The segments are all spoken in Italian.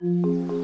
Thank mm -hmm. you.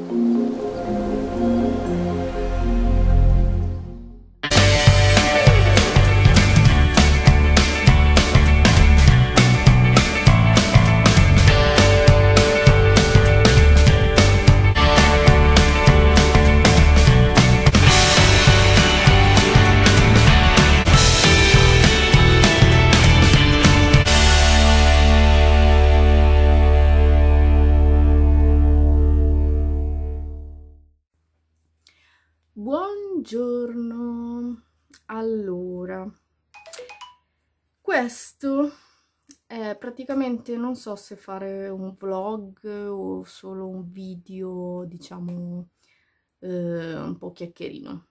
resto è eh, praticamente non so se fare un vlog o solo un video, diciamo, eh, un po' chiacchierino.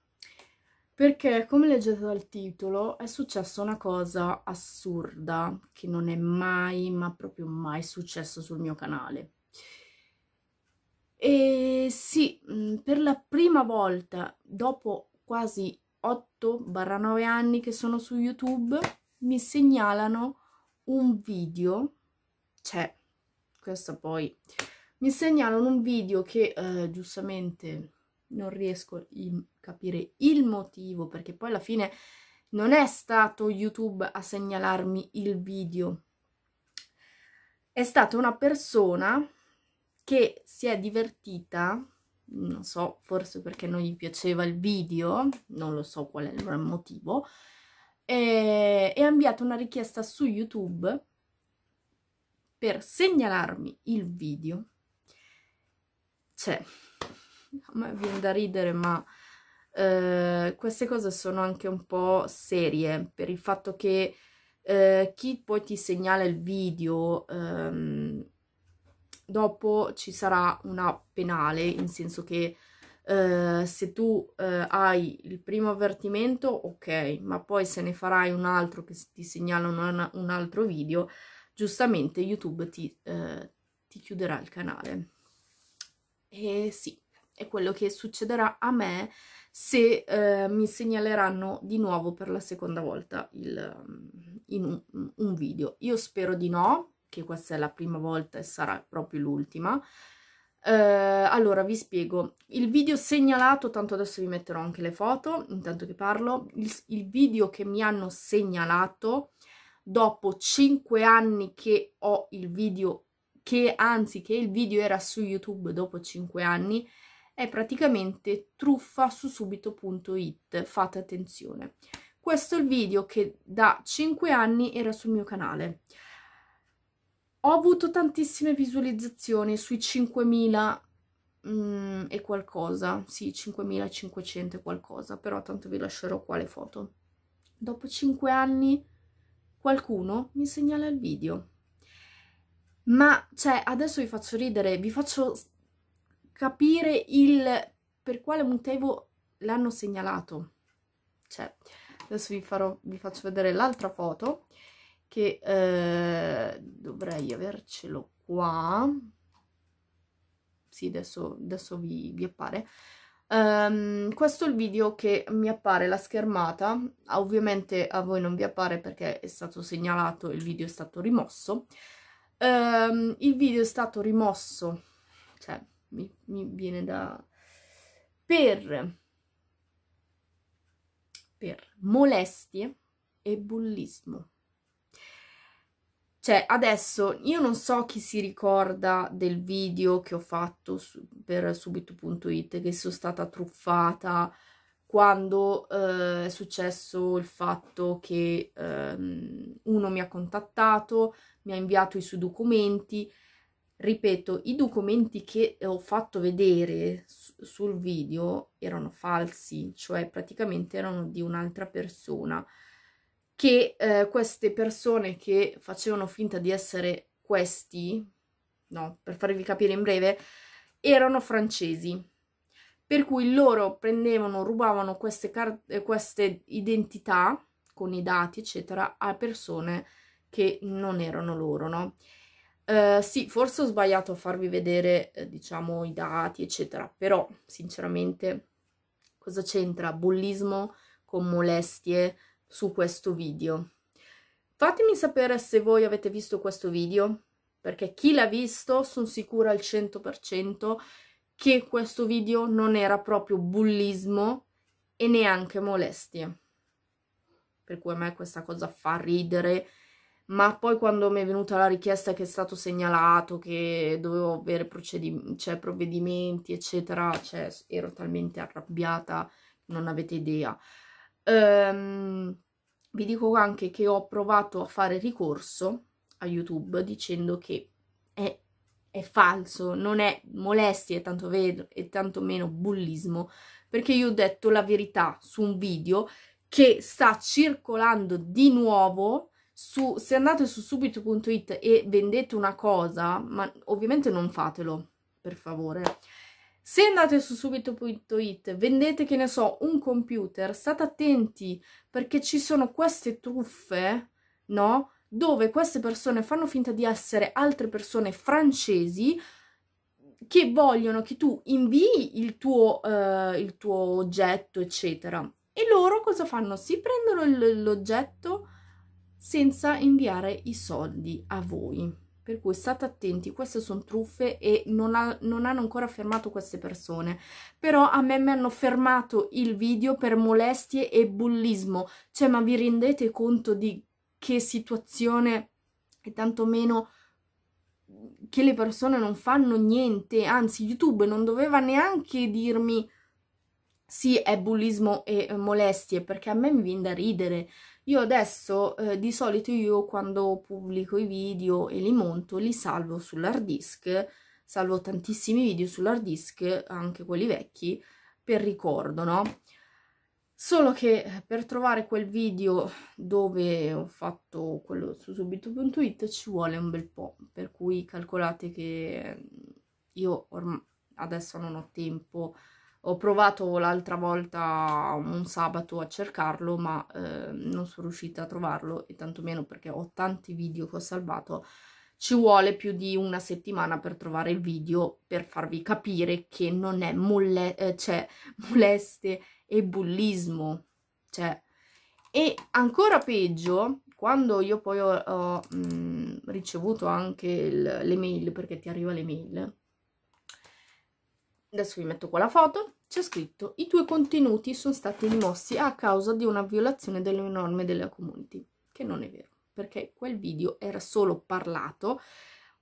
Perché, come leggete dal titolo, è successa una cosa assurda che non è mai, ma proprio mai successo sul mio canale. E sì, mm, per la prima volta dopo quasi 8-9 anni che sono su YouTube, mi segnalano un video, cioè, questo poi, mi segnalano un video che eh, giustamente non riesco a capire il motivo, perché poi alla fine non è stato YouTube a segnalarmi il video, è stata una persona che si è divertita, non so, forse perché non gli piaceva il video, non lo so qual è il motivo, e, eh, e ha inviato una richiesta su YouTube per segnalarmi il video. Cioè, a me viene da ridere, ma eh, queste cose sono anche un po' serie per il fatto che eh, chi poi ti segnala il video, ehm, dopo ci sarà una penale, in senso che Ehm, se tu eh, hai il primo avvertimento, ok, ma poi se ne farai un altro che ti segnala un, un altro video, giustamente YouTube ti, eh, ti chiuderà il canale. E sì, è quello che succederà a me se eh, mi segnaleranno di nuovo per la seconda volta il, ehm, in un, un, video. Io spero di no, che questa è la prima volta e sarà proprio l'ultima, eh, allora, vi spiego. Il video segnalato, tanto adesso vi metterò anche le foto, intanto che parlo, il, il video che mi hanno segnalato dopo 5 anni che ho il video, che anzi che il video era su YouTube dopo 5 anni, è praticamente truffa su subito.it, fate attenzione. Questo è il video che da 5 anni era sul mio canale ho avuto tantissime visualizzazioni sui 5000 mm, e qualcosa, sì 5500 e qualcosa, però tanto vi lascerò qua le foto. Dopo 5 anni qualcuno mi segnala il video. Ma cioè, adesso vi faccio ridere, vi faccio capire il per quale motivo l'hanno segnalato. Cioè, adesso vi, farò, vi faccio vedere l'altra foto che eh, dovrei avercelo qua sì adesso, adesso vi, vi appare Um, questo è il video che mi appare la schermata, ah, ovviamente a voi non vi appare perché è stato segnalato il video è stato rimosso. Um, il video è stato rimosso, cioè mi, mi viene da... Per, per molestie e bullismo. Cioè, adesso io non so chi si ricorda del video che ho fatto su, per subito.it, che sono stata truffata quando eh, è successo il fatto che ehm, uno mi ha contattato, mi ha inviato i suoi documenti. Ripeto, i documenti che ho fatto vedere su, sul video erano falsi, cioè praticamente erano di un'altra persona che eh, queste persone che facevano finta di essere questi, no, per farvi capire in breve, erano francesi. Per cui loro prendevano, rubavano queste, carte, eh, queste identità con i dati, eccetera, a persone che non erano loro, no? Uh, sì, forse ho sbagliato a farvi vedere, eh, diciamo, i dati, eccetera, però, sinceramente, cosa c'entra bullismo con molestie, su questo video. Fatemi sapere se voi avete visto questo video, perché chi l'ha visto sono sicura al 100% che questo video non era proprio bullismo e neanche molestie. Per cui a me questa cosa fa ridere, ma poi quando mi è venuta la richiesta che è stato segnalato, che dovevo avere cioè, provvedimenti, eccetera, cioè, ero talmente arrabbiata, non avete idea. Ehm, vi dico anche che ho provato a fare ricorso a YouTube dicendo che è, è falso, non è molestia e tanto, vero, e tanto meno bullismo, perché io ho detto la verità su un video che sta circolando di nuovo su, se andate su subito.it e vendete una cosa, ma ovviamente non fatelo, per favore, se andate su subito.it, vendete, che ne so, un computer, state attenti perché ci sono queste truffe, no? Dove queste persone fanno finta di essere altre persone francesi che vogliono che tu invii il tuo, eh, il tuo oggetto, eccetera. E loro cosa fanno? Si prendono l'oggetto senza inviare i soldi a voi. Per cui state attenti, queste sono truffe e non, ha, non, hanno ancora fermato queste persone. Però a me mi hanno fermato il video per molestie e bullismo. Cioè, ma vi rendete conto di che situazione e tantomeno che le persone non fanno niente? Anzi, YouTube non doveva neanche dirmi sì, è bullismo e molestie, perché a me mi viene da ridere. Io adesso eh, di solito io quando pubblico i video e li monto li salvo sull'hard disk, salvo tantissimi video sull'hard disk, anche quelli vecchi, per ricordo, no? Solo che eh, per trovare quel video dove ho fatto quello su subito.it ci vuole un bel po', per cui calcolate che mm, io adesso non ho tempo ho provato l'altra volta un sabato a cercarlo, ma eh, non sono riuscita a trovarlo, e tantomeno perché ho tanti video che ho salvato. Ci vuole più di una settimana per trovare il video per farvi capire che non è molle eh, cioè, moleste e bullismo. Cioè. E ancora peggio, quando io poi ho, ho mh, mm, ricevuto anche l'email, perché ti arriva l'email, adesso vi metto qua la foto, c'è scritto i tuoi contenuti sono stati rimossi a causa di una violazione delle norme della community, che non è vero, perché quel video era solo parlato,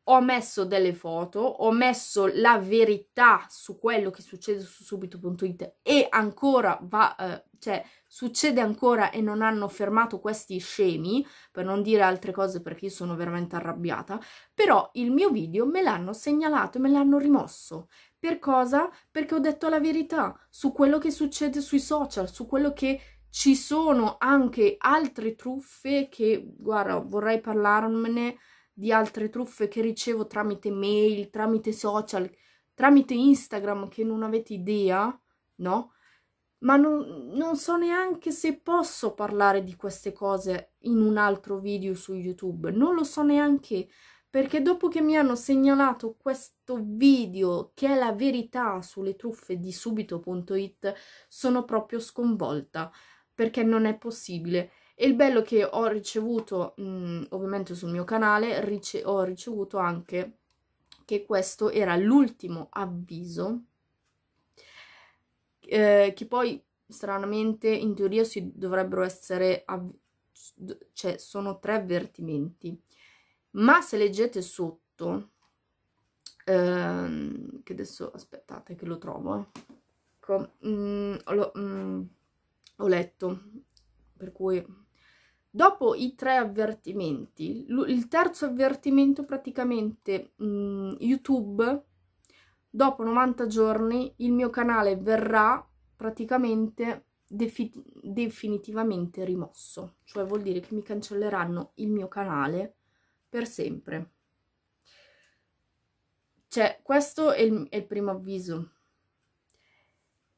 ho messo delle foto, ho messo la verità su quello che succede su subito.it e ancora va, eh, cioè succede ancora e non hanno fermato questi scemi, per non dire altre cose perché io sono veramente arrabbiata, però il mio video me l'hanno segnalato e me l'hanno rimosso. Per cosa? Perché ho detto la verità su quello che succede sui social, su quello che ci sono anche altre truffe che, guarda, vorrei parlarmene di altre truffe che ricevo tramite mail, tramite social, tramite Instagram che non avete idea, no? Ma non, non so neanche se posso parlare di queste cose in un altro video su YouTube, non lo so neanche perché dopo che mi hanno segnalato questo video che è la verità sulle truffe di subito.it sono proprio sconvolta perché non è possibile e il bello che ho ricevuto mh, ovviamente sul mio canale rice ho ricevuto anche che questo era l'ultimo avviso eh, che poi stranamente in teoria si dovrebbero essere cioè sono tre avvertimenti ma se leggete sotto ehm, che adesso aspettate che lo trovo ecco, mh, mm, lo, mh, mm, ho letto per cui dopo i tre avvertimenti il terzo avvertimento praticamente mh, mm, youtube dopo 90 giorni il mio canale verrà praticamente definitivamente rimosso, cioè vuol dire che mi cancelleranno il mio canale per sempre. Cioè, questo è il, è il primo avviso.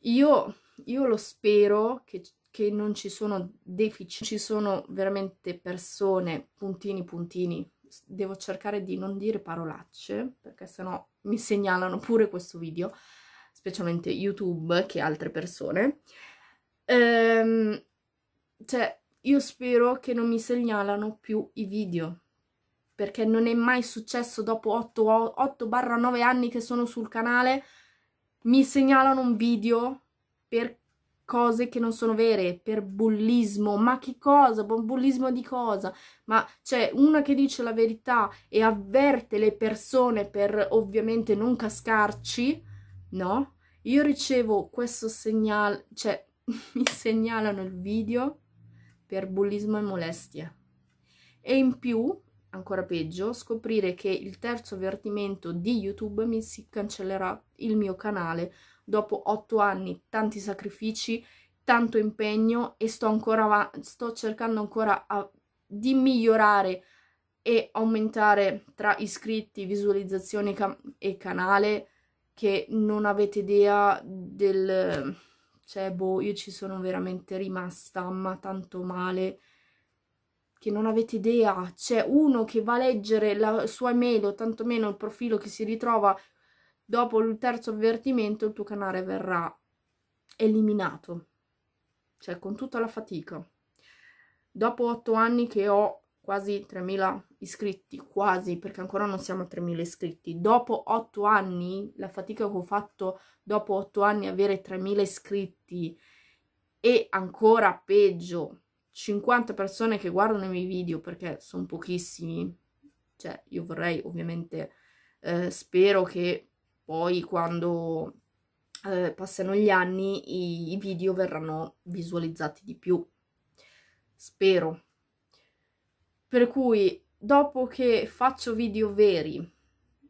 Io, io lo spero che, che non ci sono deficit, ci sono veramente persone, puntini, puntini, devo cercare di non dire parolacce perché sennò mi segnalano pure questo video, specialmente YouTube che altre persone. Ehm, cioè, io spero che non mi segnalano più i video perché non è mai successo dopo 8-9 anni che sono sul canale, mi segnalano un video per cose che non sono vere, per bullismo, ma che cosa? Bullismo di cosa? Ma c'è una che dice la verità e avverte le persone per ovviamente non cascarci, no? Io ricevo questo segnale, cioè mi segnalano il video per bullismo e molestie. E in più ancora peggio, scoprire che il terzo avvertimento di YouTube mi si cancellerà il mio canale dopo otto anni, tanti sacrifici, tanto impegno e sto, ancora sto cercando ancora a- di migliorare e aumentare tra iscritti, visualizzazioni ca- e canale che non avete idea del... cioè boh, io ci sono veramente rimasta ma tanto male che non avete idea, c'è uno che va a leggere la sua email o tantomeno il profilo che si ritrova dopo il terzo avvertimento, il tuo canale verrà eliminato, cioè con tutta la fatica. Dopo otto anni che ho quasi 3.000 iscritti, quasi, perché ancora non siamo a 3.000 iscritti. Dopo otto anni, la fatica che ho fatto dopo otto anni avere 3.000 iscritti e ancora peggio, 50 persone che guardano i miei video, perché sono pochissimi, cioè io vorrei ovviamente, eh, spero che poi quando eh, passano gli anni i, i video verranno visualizzati di più, spero. Per cui dopo che faccio video veri,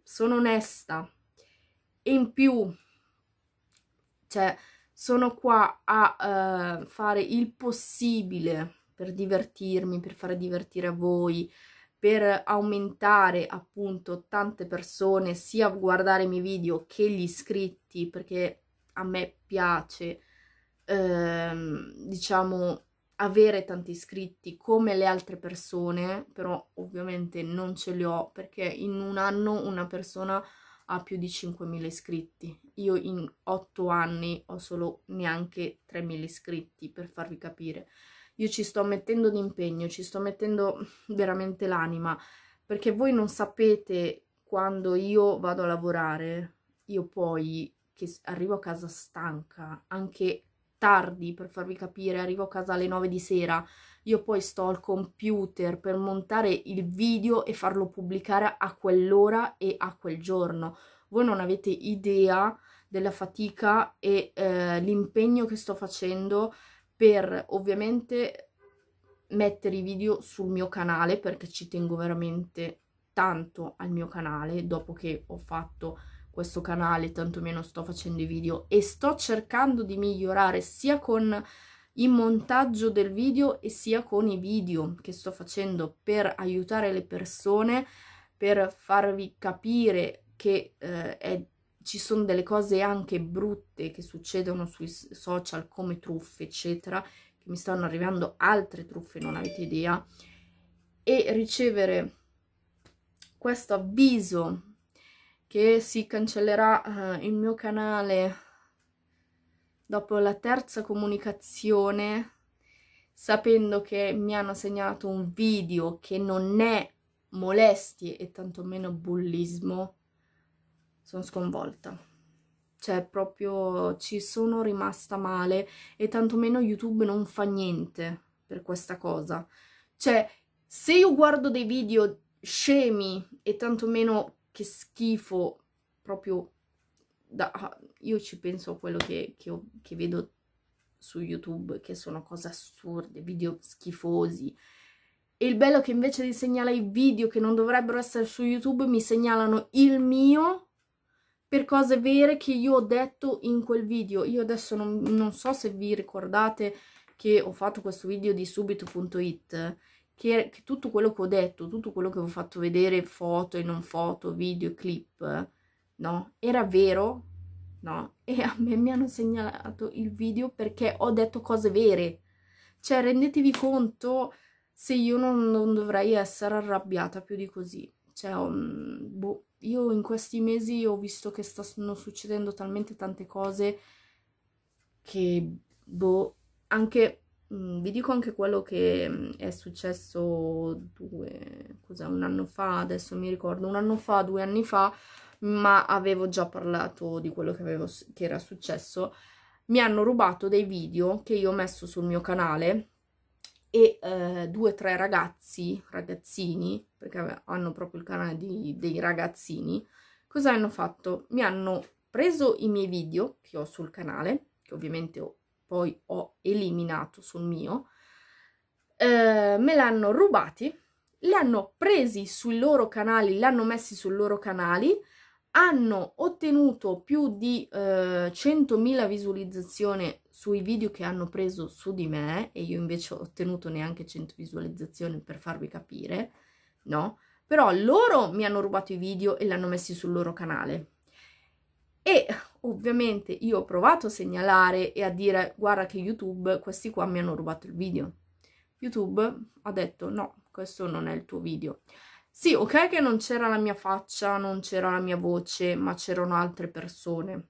sono onesta e in più, cioè sono qua a uh, fare il possibile per divertirmi, per fare divertire a voi, per aumentare appunto tante persone sia a guardare i miei video che gli iscritti, perché a me piace, ehm, diciamo, avere tanti iscritti come le altre persone, però ovviamente non ce li ho perché in un anno una persona ha più di 5.000 iscritti. Io in 8 anni ho solo neanche 3.000 iscritti, per farvi capire. Io ci sto mettendo d'impegno, ci sto mettendo veramente l'anima, perché voi non sapete quando io vado a lavorare, io poi che arrivo a casa stanca, anche tardi, per farvi capire, arrivo a casa alle 9 di sera, io poi sto al computer per montare il video e farlo pubblicare a quell'ora e a quel giorno. Voi non avete idea della fatica e eh, l'impegno che sto facendo per ovviamente mettere i video sul mio canale perché ci tengo veramente tanto al mio canale dopo che ho fatto questo canale, tantomeno sto facendo i video e sto cercando di migliorare sia con il montaggio del video e sia con i video che sto facendo per aiutare le persone, per farvi capire che eh, è, ci sono delle cose anche brutte che succedono sui social come truffe eccetera, che mi stanno arrivando altre truffe, non avete idea, e ricevere questo avviso che si cancellerà eh, il mio canale dopo la terza comunicazione, sapendo che mi hanno segnato un video che non è molestie e tantomeno bullismo, sono sconvolta. Cioè, proprio ci sono rimasta male e tantomeno YouTube non fa niente per questa cosa. Cioè, se io guardo dei video scemi e tantomeno che schifo, proprio da, ah, io ci penso a quello che, che, ho, che vedo su YouTube, che sono cose assurde, video schifosi. E il bello è che invece di segnalare i video che non dovrebbero essere su YouTube, mi segnalano il mio per cose vere che io ho detto in quel video. Io adesso non, non so se vi ricordate che ho fatto questo video di subito.it, che, che tutto quello che ho detto, tutto quello che ho fatto vedere, foto e non foto, video e clip, no? Era vero, no? E a me mi hanno segnalato il video perché ho detto cose vere. Cioè, rendetevi conto se io non, non dovrei essere arrabbiata più di così. Cioè, um, boh, io in questi mesi ho visto che stanno succedendo talmente tante cose che, boh, anche mm, vi dico anche quello che mm, è successo due, un anno fa, adesso mi ricordo, un anno fa, due anni fa, ma avevo già parlato di quello che, avevo, che era successo, mi hanno rubato dei video che io ho messo sul mio canale e eh, due o tre ragazzi, ragazzini, perché hanno proprio il canale di, dei ragazzini, cosa hanno fatto? Mi hanno preso i miei video che ho sul canale, che ovviamente ho, poi ho eliminato sul mio, eh, me l'hanno rubati, li hanno presi sui loro canali, li hanno messi sui loro canali, hanno ottenuto più di eh, 100.000 visualizzazioni sui video che hanno preso su di me e io invece ho ottenuto neanche 100 visualizzazioni per farvi capire, no? Però loro mi hanno rubato i video e li hanno messi sul loro canale. E ovviamente io ho provato a segnalare e a dire guarda che YouTube questi qua mi hanno rubato il video. YouTube ha detto no, questo non è il tuo video. Sì, ok che non c'era la mia faccia, non c'era la mia voce, ma c'erano altre persone.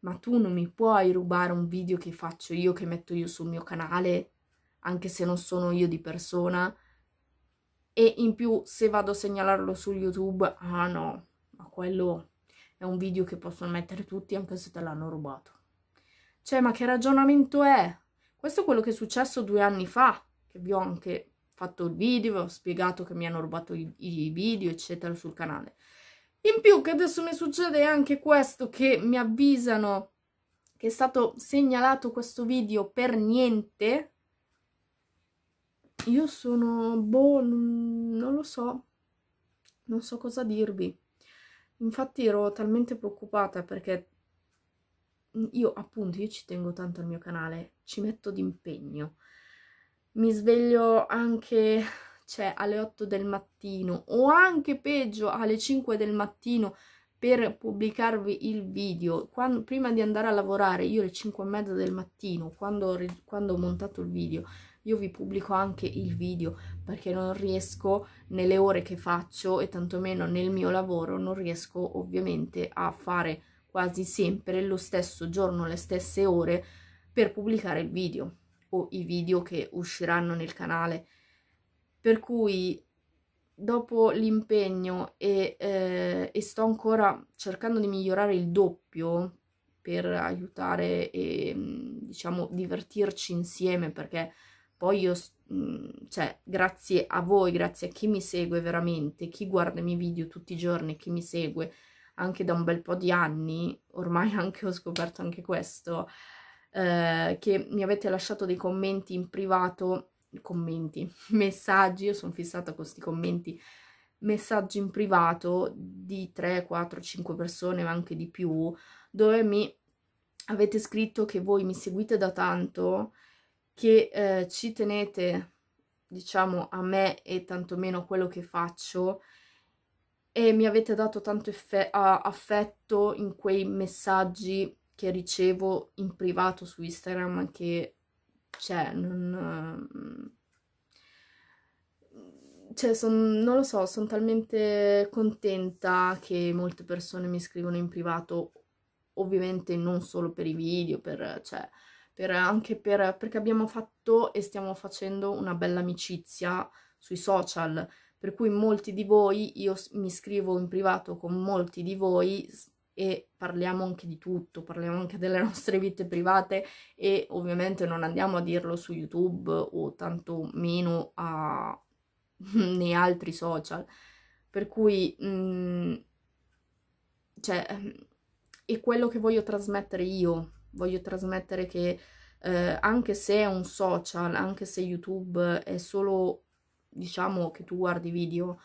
Ma tu non mi puoi rubare un video che faccio io, che metto io sul mio canale, anche se non sono io di persona. E in più, se vado a segnalarlo su YouTube, ah no, ma quello è un video che possono mettere tutti anche se te l'hanno rubato. Cioè, ma che ragionamento è? Questo è quello che è successo due anni fa, che vi ho anche fatto il video, ho spiegato che mi hanno rubato i, i video, eccetera, sul canale. In più che adesso mi succede anche questo, che mi avvisano che è stato segnalato questo video per niente, io sono, boh, non lo so, non so cosa dirvi. Infatti ero talmente preoccupata perché io appunto, io ci tengo tanto al mio canale, ci metto d'impegno mi sveglio anche cioè, alle 8 del mattino o anche peggio alle 5 del mattino per pubblicarvi il video quando, prima di andare a lavorare io alle 5 e mezza del mattino quando, quando ho montato il video io vi pubblico anche il video perché non riesco nelle ore che faccio e tantomeno nel mio lavoro non riesco ovviamente a fare quasi sempre lo stesso giorno, le stesse ore per pubblicare il video o i video che usciranno nel canale. Per cui dopo l'impegno e, eh, e sto ancora cercando di migliorare il doppio per aiutare e mm, diciamo divertirci insieme perché poi io, mm, cioè, grazie a voi, grazie a chi mi segue veramente, chi guarda i miei video tutti i giorni, chi mi segue anche da un bel po' di anni, ormai anche ho scoperto anche questo, eh, che mi avete lasciato dei commenti in privato, commenti, messaggi, io sono fissata con questi commenti, messaggi in privato di 3, 4, 5 persone, ma anche di più, dove mi avete scritto che voi mi seguite da tanto, che eh, ci tenete, diciamo, a me e tantomeno a quello che faccio, e mi avete dato tanto affetto in quei messaggi che ricevo in privato su Instagram che cioè non ehm, cioè son, non lo so, sono talmente contenta che molte persone mi scrivono in privato, ovviamente non solo per i video, per, cioè, per anche per, perché abbiamo fatto e stiamo facendo una bella amicizia sui social, per cui molti di voi, io mi scrivo in privato con molti di voi e parliamo anche di tutto, parliamo anche delle nostre vite private e ovviamente non andiamo a dirlo su YouTube o tanto meno a... nei altri social. Per cui, mh, mm, cioè, è quello che voglio trasmettere io, voglio trasmettere che eh, anche se è un social, anche se YouTube è solo, diciamo, che tu guardi video,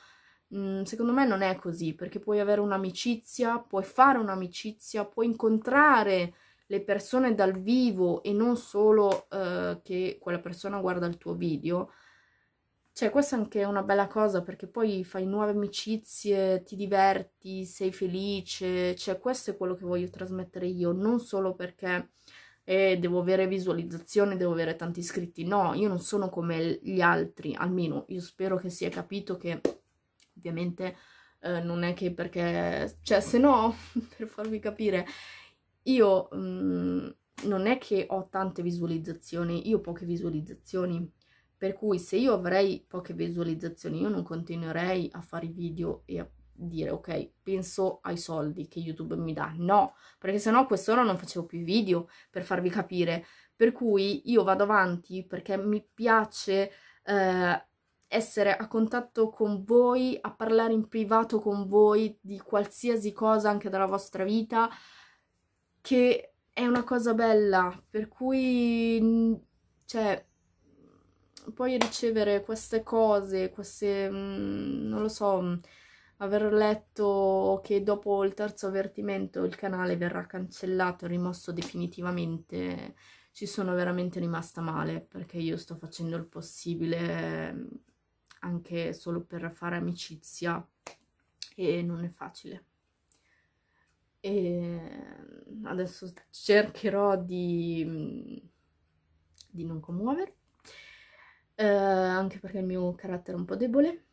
Mm, secondo me non è così, perché puoi avere un'amicizia, puoi fare un'amicizia, puoi incontrare le persone dal vivo e non solo uh, che quella persona guarda il tuo video. Cioè, questa è anche una bella cosa perché poi fai nuove amicizie, ti diverti, sei felice. Cioè, questo è quello che voglio trasmettere io, non solo perché eh, devo avere visualizzazioni, devo avere tanti iscritti. No, io non sono come gli altri, almeno io spero che si è capito che ovviamente eh, non è che perché, cioè se no, per farvi capire, io mh, mm, non è che ho tante visualizzazioni, io ho poche visualizzazioni, per cui se io avrei poche visualizzazioni io non continuerei a fare i video e a dire ok penso ai soldi che youtube mi dà no perché sennò quest'ora non facevo più video per farvi capire per cui io vado avanti perché mi piace eh, essere a contatto con voi, a parlare in privato con voi di qualsiasi cosa, anche della vostra vita, che è una cosa bella, per cui, cioè, poi ricevere queste cose, queste, mm, non lo so, mm, aver letto che dopo il terzo avvertimento il canale verrà cancellato, rimosso definitivamente, ci sono veramente rimasta male perché io sto facendo il possibile mm, anche solo per fare amicizia e non è facile. E mm, adesso cercherò di, mm, di non commuovermi, eh, anche perché il mio carattere è un po' debole.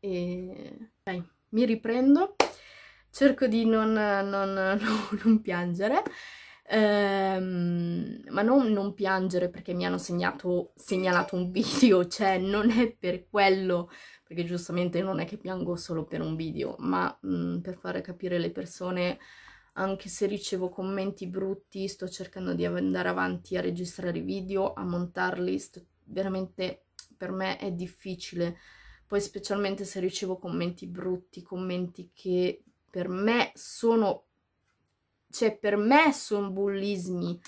E dai, mi riprendo, cerco di non, non, non, non piangere. Ehm, ma non, non piangere perché mi hanno segnato, segnalato un video, cioè non è per quello, perché giustamente non è che piango solo per un video, ma mh, mm, per far capire le persone, anche se ricevo commenti brutti, sto cercando di andare avanti a registrare i video, a montarli, sto, veramente per me è difficile, poi specialmente se ricevo commenti brutti, commenti che per me sono cioè per me sono bullismi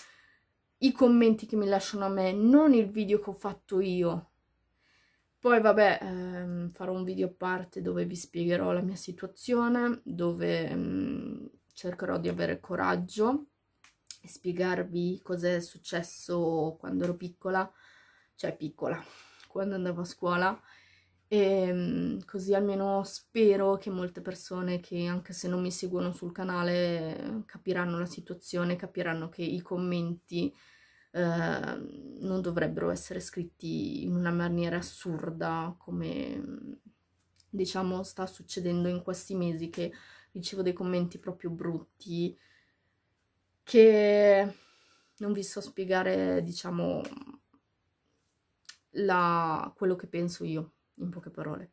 i commenti che mi lasciano a me, non il video che ho fatto io. Poi vabbè, ehm, farò un video a parte dove vi spiegherò la mia situazione, dove ehm, cercherò di avere coraggio e spiegarvi cosa è successo quando ero piccola, cioè piccola, quando andavo a scuola e ehm, così almeno spero che molte persone che anche se non mi seguono sul canale eh, capiranno la situazione, capiranno che i commenti eh, non dovrebbero essere scritti in una maniera assurda come diciamo sta succedendo in questi mesi che ricevo dei commenti proprio brutti che non vi so spiegare diciamo la... quello che penso io in poche parole.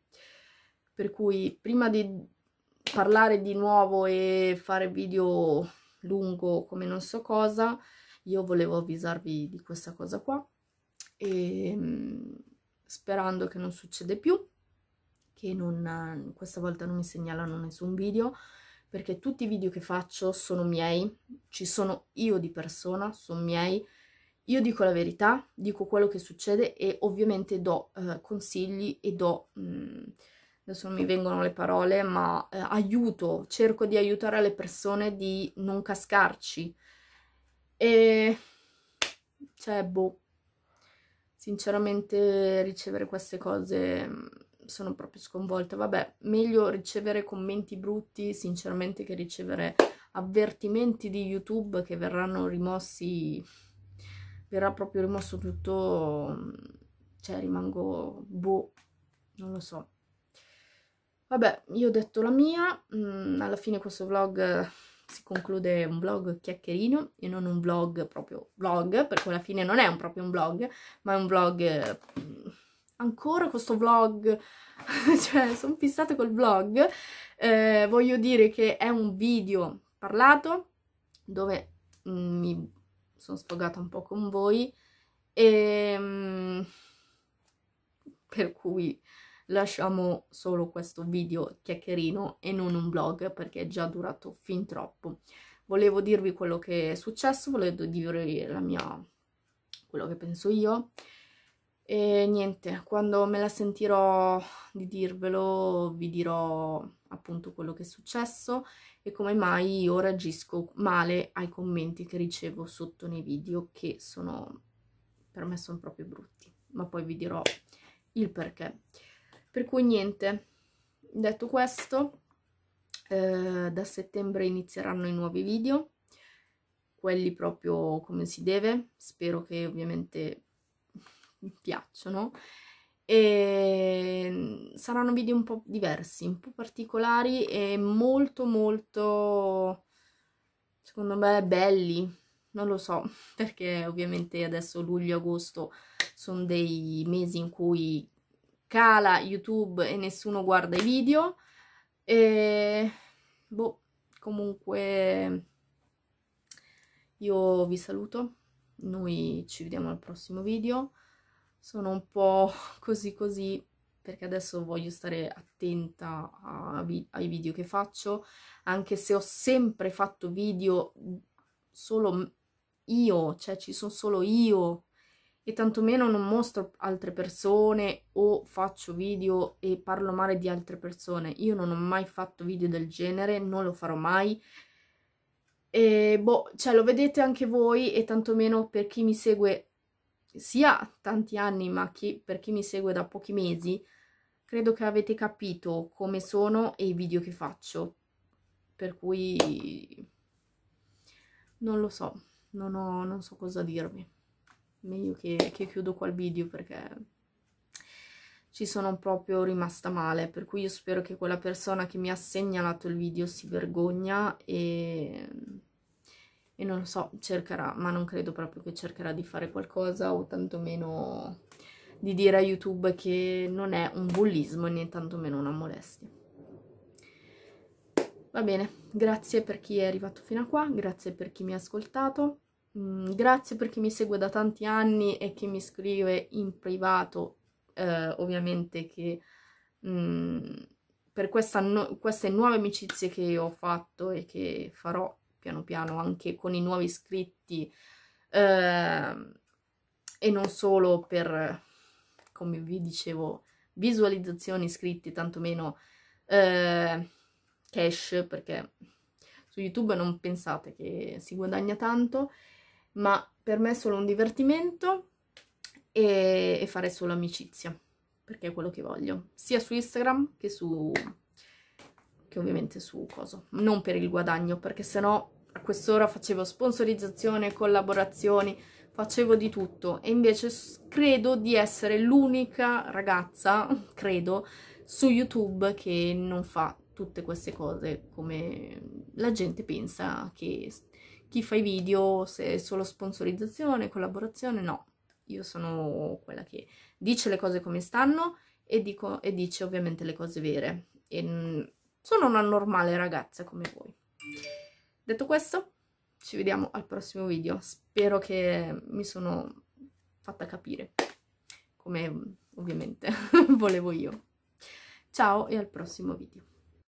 Per cui prima di parlare di nuovo e fare video lungo come non so cosa, io volevo avvisarvi di questa cosa qua e ehm, sperando che non succede più, che non, questa volta non mi segnalano nessun video, perché tutti i video che faccio sono miei, ci sono io di persona, sono miei, io dico la verità, dico quello che succede e ovviamente do eh, consigli e do... Mh, mm, adesso non mi vengono le parole, ma eh, aiuto, cerco di aiutare le persone di non cascarci. E cioè, boh, sinceramente ricevere queste cose mm, sono proprio sconvolta. Vabbè, meglio ricevere commenti brutti, sinceramente, che ricevere avvertimenti di YouTube che verranno rimossi verrà proprio rimosso tutto, cioè rimango boh, non lo so. Vabbè, io ho detto la mia, mm, alla fine questo vlog eh, si conclude un vlog chiacchierino e non un vlog proprio vlog, perché alla fine non è un proprio un vlog, ma è un vlog... Mm, ancora questo vlog, cioè sono fissata col vlog, eh, voglio dire che è un video parlato dove mm, mi sono sfogata un po' con voi e ehm, per cui lasciamo solo questo video chiacchierino e non un vlog perché è già durato fin troppo. Volevo dirvi quello che è successo, volevo dirvi la mia, quello che penso io e niente, quando me la sentirò di dirvelo vi dirò appunto quello che è successo e come mai io reagisco male ai commenti che ricevo sotto nei video che sono per me sono proprio brutti ma poi vi dirò il perché per cui niente detto questo eh, da settembre inizieranno i nuovi video quelli proprio come si deve spero che ovviamente mi piacciono e ehm, saranno video un po' diversi, un po' particolari e molto molto, secondo me, belli. Non lo so, perché ovviamente adesso luglio e agosto sono dei mesi in cui cala YouTube e nessuno guarda i video. E boh, comunque io vi saluto. Noi ci vediamo al prossimo video sono un po' così così perché adesso voglio stare attenta a, ai video che faccio, anche se ho sempre fatto video mm, solo io, cioè ci sono solo io e tantomeno non mostro altre persone o faccio video e parlo male di altre persone. Io non ho mai fatto video del genere, non lo farò mai. E boh, cioè lo vedete anche voi e tantomeno per chi mi segue sia tanti anni, ma che per chi mi segue da pochi mesi, credo che avete capito come sono e i video che faccio. Per cui non lo so, non, ho, non so cosa dirvi. Meglio che, che chiudo qua il video perché ci sono proprio rimasta male, per cui io spero che quella persona che mi ha segnalato il video si vergogna e e non so, cercherà, ma non credo proprio che cercherà di fare qualcosa o tantomeno di dire a YouTube che non è un bullismo né tantomeno una molestia. Va bene, grazie per chi è arrivato fino a qua, grazie per chi mi ha ascoltato, mm, grazie per chi mi segue da tanti anni e che mi scrive in privato, eh, ovviamente che... Mh, mm, per no queste nuove amicizie che ho fatto e che farò piano piano anche con i nuovi iscritti eh, e non solo per, come vi dicevo, visualizzazioni, iscritti, tantomeno eh, cash, perché su YouTube non pensate che si guadagna tanto, ma per me è solo un divertimento e, e fare solo amicizia, perché è quello che voglio, sia su Instagram che su che ovviamente su coso, non per il guadagno, perché sennò a quest'ora facevo sponsorizzazione, collaborazioni, facevo di tutto e invece credo di essere l'unica ragazza, credo, su YouTube che non fa tutte queste cose come la gente pensa che chi fa i video se è solo sponsorizzazione, collaborazione, no. Io sono quella che dice le cose come stanno e, dico, e dice ovviamente le cose vere. E sono una normale ragazza come voi. Detto questo, ci vediamo al prossimo video. Spero che mi sono fatta capire, come ovviamente volevo io. Ciao e al prossimo video.